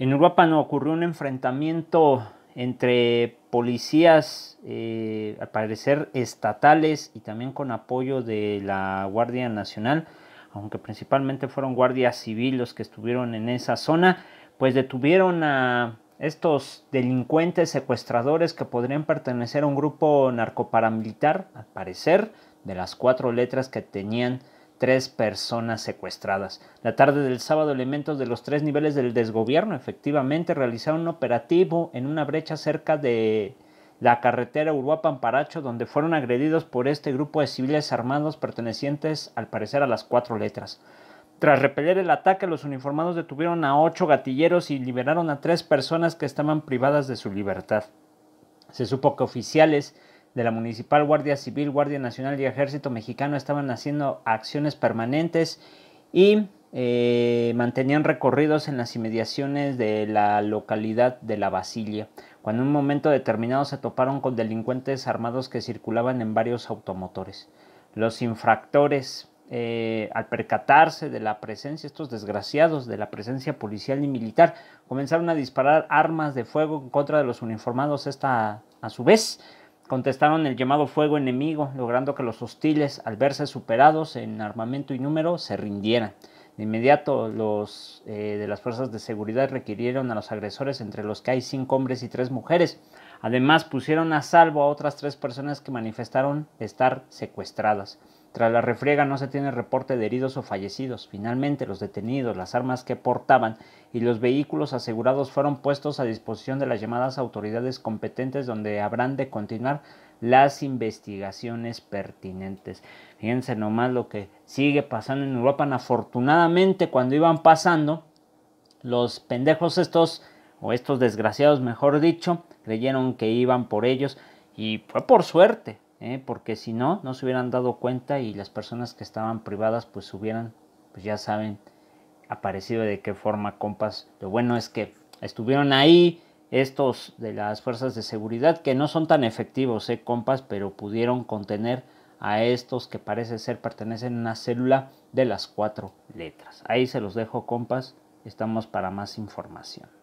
En no ocurrió un enfrentamiento entre policías, eh, al parecer estatales y también con apoyo de la Guardia Nacional, aunque principalmente fueron guardias civiles los que estuvieron en esa zona, pues detuvieron a estos delincuentes secuestradores que podrían pertenecer a un grupo narcoparamilitar, al parecer, de las cuatro letras que tenían tres personas secuestradas. La tarde del sábado, elementos de los tres niveles del desgobierno efectivamente realizaron un operativo en una brecha cerca de la carretera uruapan pamparacho donde fueron agredidos por este grupo de civiles armados pertenecientes al parecer a las cuatro letras. Tras repeler el ataque, los uniformados detuvieron a ocho gatilleros y liberaron a tres personas que estaban privadas de su libertad. Se supo que oficiales de la Municipal, Guardia Civil, Guardia Nacional y Ejército Mexicano estaban haciendo acciones permanentes y eh, mantenían recorridos en las inmediaciones de la localidad de La Basilia, cuando en un momento determinado se toparon con delincuentes armados que circulaban en varios automotores. Los infractores, eh, al percatarse de la presencia, estos desgraciados, de la presencia policial y militar, comenzaron a disparar armas de fuego en contra de los uniformados, esta a su vez contestaron el llamado fuego enemigo, logrando que los hostiles, al verse superados en armamento y número, se rindieran. De inmediato, los eh, de las fuerzas de seguridad requirieron a los agresores, entre los que hay cinco hombres y tres mujeres, Además, pusieron a salvo a otras tres personas que manifestaron estar secuestradas. Tras la refriega no se tiene reporte de heridos o fallecidos. Finalmente, los detenidos, las armas que portaban y los vehículos asegurados fueron puestos a disposición de las llamadas autoridades competentes donde habrán de continuar las investigaciones pertinentes. Fíjense nomás lo que sigue pasando en Europa. Afortunadamente, cuando iban pasando, los pendejos estos o estos desgraciados, mejor dicho, creyeron que iban por ellos y fue por suerte, ¿eh? porque si no, no se hubieran dado cuenta y las personas que estaban privadas pues hubieran, pues ya saben, aparecido de qué forma, compas. Lo bueno es que estuvieron ahí estos de las fuerzas de seguridad que no son tan efectivos, ¿eh, compas, pero pudieron contener a estos que parece ser pertenecen a una célula de las cuatro letras. Ahí se los dejo, compas. Estamos para más información.